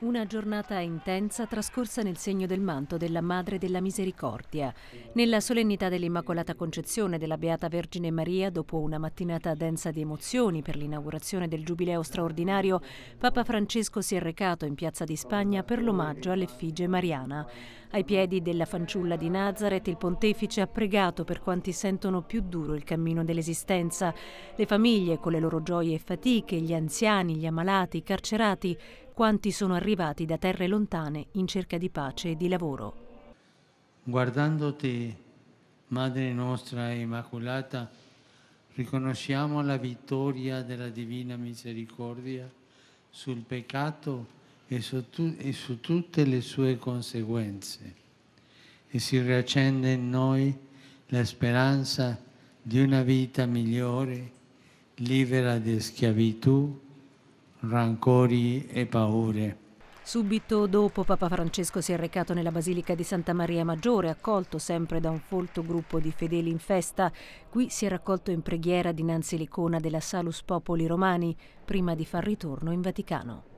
Una giornata intensa trascorsa nel segno del manto della Madre della Misericordia. Nella solennità dell'Immacolata Concezione della Beata Vergine Maria, dopo una mattinata densa di emozioni per l'inaugurazione del Giubileo straordinario, Papa Francesco si è recato in Piazza di Spagna per l'omaggio all'effigie mariana. Ai piedi della fanciulla di Nazareth il pontefice ha pregato per quanti sentono più duro il cammino dell'esistenza, le famiglie con le loro gioie e fatiche, gli anziani, gli ammalati, i carcerati, quanti sono arrivati da terre lontane in cerca di pace e di lavoro. Guardandoti, Madre nostra Immacolata, riconosciamo la vittoria della Divina Misericordia sul peccato e su, tu e su tutte le sue conseguenze e si riaccende in noi la speranza di una vita migliore, libera di schiavitù rancori e paure. Subito dopo Papa Francesco si è recato nella Basilica di Santa Maria Maggiore, accolto sempre da un folto gruppo di fedeli in festa. Qui si è raccolto in preghiera dinanzi l'icona della Salus Popoli Romani, prima di far ritorno in Vaticano.